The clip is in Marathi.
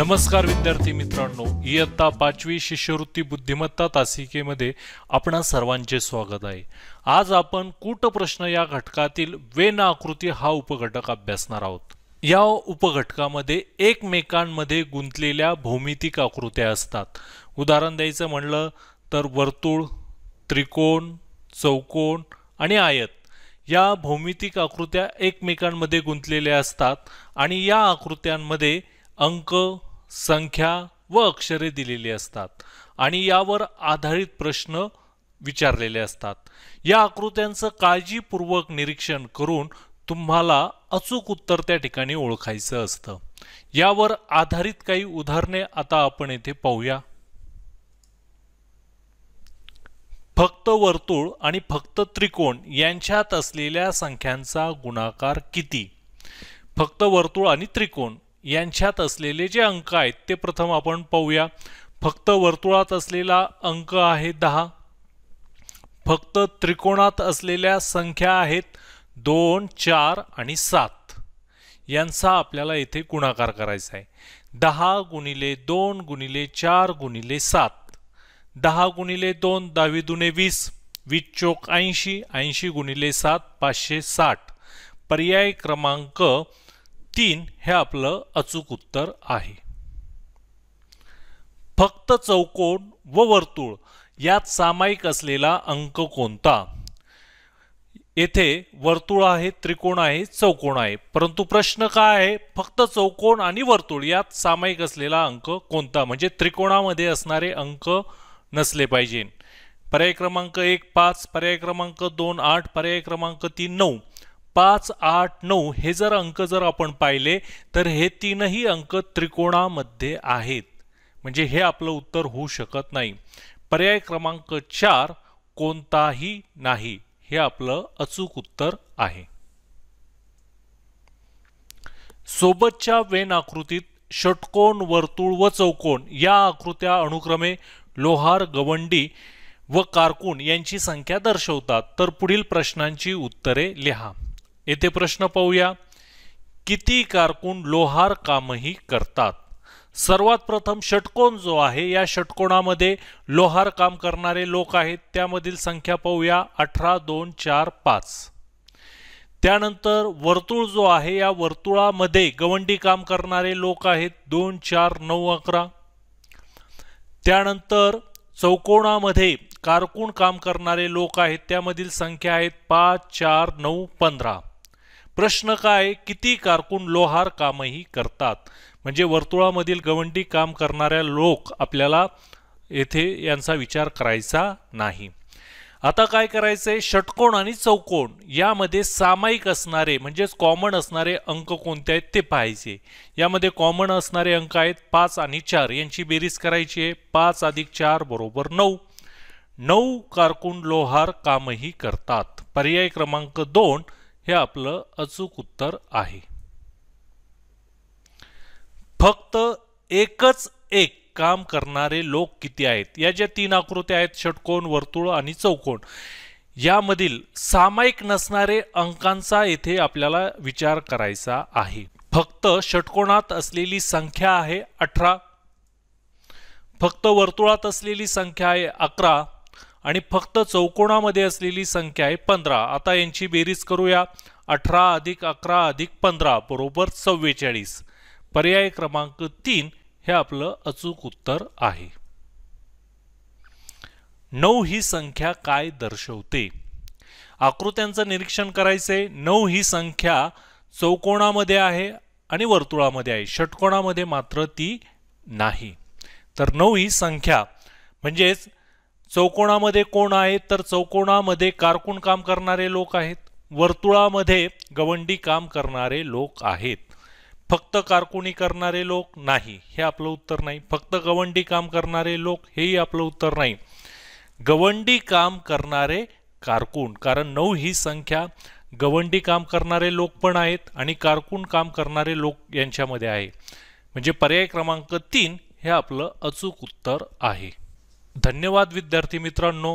नमस्कार विद्यार्थी मित्रांनो इयत्ता पाचवी शिष्यवृत्ती बुद्धिमत्ता तासिकेमध्ये आपणा सर्वांचे स्वागत आहे आज आपण कूट प्रश्न या घटकातील वेन आकृती हा उपघटक अभ्यासणार आहोत या उपघटकामध्ये एकमेकांमध्ये गुंतलेल्या भौमितिक आकृत्या असतात उदाहरण द्यायचं म्हणलं तर वर्तुळ त्रिकोण चौकोन आणि आयत या भौमितिक आकृत्या एकमेकांमध्ये गुंतलेल्या असतात आणि या आकृत्यांमध्ये अंक संख्या व अक्षरे दिलेली असतात आणि यावर आधारित प्रश्न विचारलेले असतात या आकृत्यांचं काळजीपूर्वक निरीक्षण करून तुम्हाला अचूक उत्तर त्या ठिकाणी ओळखायचं असतं यावर आधारित काही उदाहरणे आता आपण येथे पाहूया फक्त वर्तुळ आणि फक्त त्रिकोण यांच्यात असलेल्या संख्यांचा गुणाकार किती फक्त वर्तुळ आणि त्रिकोण यांच्यात असलेले जे अंक आहेत ते प्रथम आपण पाहूया फक्त वर्तुळात असलेला अंक आहे दहा फक्त त्रिकोणात असलेल्या संख्या आहेत दोन चार आणि सात यांचा आपल्याला येथे गुणाकार करायचा आहे दहा गुणिले दोन गुणिले चार गुणिले सात दहा गुणिले दोन दहावी दुने वीस वीस चोक ऐंशी ऐंशी गुणिले सात पाचशे साठ पर्याय क्रमांक तीन हे आपलं अचूक उत्तर आहे फक्त चौकोन व वर्तुळ यात सामायिक असलेला अंक कोणता येथे वर्तुळ आहे त्रिकोण आहे चौकोन आहे परंतु प्रश्न काय आहे फक्त चौकोन आणि वर्तुळ यात सामायिक असलेला अंक कोणता म्हणजे त्रिकोणामध्ये असणारे अंक नसले पाहिजे पर्याय क्रमांक एक पाच पर्याय क्रमांक दोन आठ पर्याय क्रमांक तीन नऊ पाच आठ नऊ हे जर अंक जर आपण पाहिले तर हे तीनही अंक त्रिकोणामध्ये आहेत म्हणजे हे आपलं उत्तर होऊ शकत नाही पर्याय क्रमांक चार कोणताही नाही हे आपलं अचूक उत्तर आहे सोबतच्या वेन आकृतीत षटकोन वर्तुळ व चौकोन या आकृत्या अनुक्रमे लोहार गवंडी व कारकून यांची संख्या दर्शवतात तर पुढील प्रश्नांची उत्तरे लिहा येथे प्रश्न पाहूया किती कारकून लोहार कामही करतात सर्वात प्रथम षटकोण जो आहे या षटकोणामध्ये लोहार काम करणारे लोक आहेत त्यामधील संख्या पाहूया अठरा दोन चार पाच त्यानंतर वर्तुळ जो आहे या वर्तुळामध्ये गवंडी काम करणारे लोक आहेत दोन चार नऊ अकरा त्यानंतर चौकोणामध्ये कारकून काम करणारे लोक आहेत त्यामधील संख्या आहेत पाच चार नऊ पंधरा प्रश्न काय किती कारकून लोहार कामही करतात म्हणजे वर्तुळामधील गवंडी काम करणाऱ्या लोक आपल्याला येथे यांचा विचार करायचा नाही आता काय करायचंय षटकोण आणि चौकोन यामध्ये सामायिक असणारे म्हणजेच कॉमन असणारे अंक कोणते आहेत ते पाहायचे यामध्ये कॉमन असणारे अंक आहेत पाच आणि चार यांची बेरीज करायची आहे पाच अधिक चार बरोबर नऊ नऊ कारकून लोहार कामही करतात पर्याय क्रमांक दोन हे आपलं अचूक उत्तर आहे फक्त एकच एक काम करणारे लोक किती आहेत या ज्या तीन आकृत्या आहेत षटकोण वर्तुळ आणि चौकोन यामधील सामायिक नसणारे अंकांचा येथे आपल्याला विचार करायचा आहे फक्त षटकोणात असलेली संख्या आहे अठरा फक्त वर्तुळात असलेली संख्या आहे अकरा आणि फक्त चौकोणामध्ये असलेली संख्या आहे पंधरा आता यांची बेरीज करूया अठरा अधिक अकरा अधिक पंधरा बरोबर चव्वेचाळीस पर्याय क्रमांक तीन हे आपलं अचूक उत्तर आहे नऊ ही संख्या काय दर्शवते आकृत्यांचं निरीक्षण करायचंय नऊ ही संख्या चौकोणामध्ये आहे आणि वर्तुळामध्ये आहे षटकोणामध्ये मात्र ती नाही तर नऊ ही संख्या म्हणजेच चौकोणामध्ये कोण आहेत तर चौकोणामध्ये कारकून काम करणारे लोक आहेत वर्तुळामध्ये गवंडी काम करणारे लोक आहेत फक्त कारकुनी करणारे लोक नाही हे आपलं उत्तर नाही फक्त गवंडी काम करणारे लोक हेही आपलं उत्तर नाही गवंडी काम करणारे कारकून कारण नऊ ही संख्या गवंडी काम करणारे लोक पण आहेत आणि कारकून काम करणारे लोक यांच्यामध्ये आहे म्हणजे पर्याय क्रमांक तीन हे आपलं अचूक उत्तर आहे धन्यवाद विद्यार्थी मित्रांनो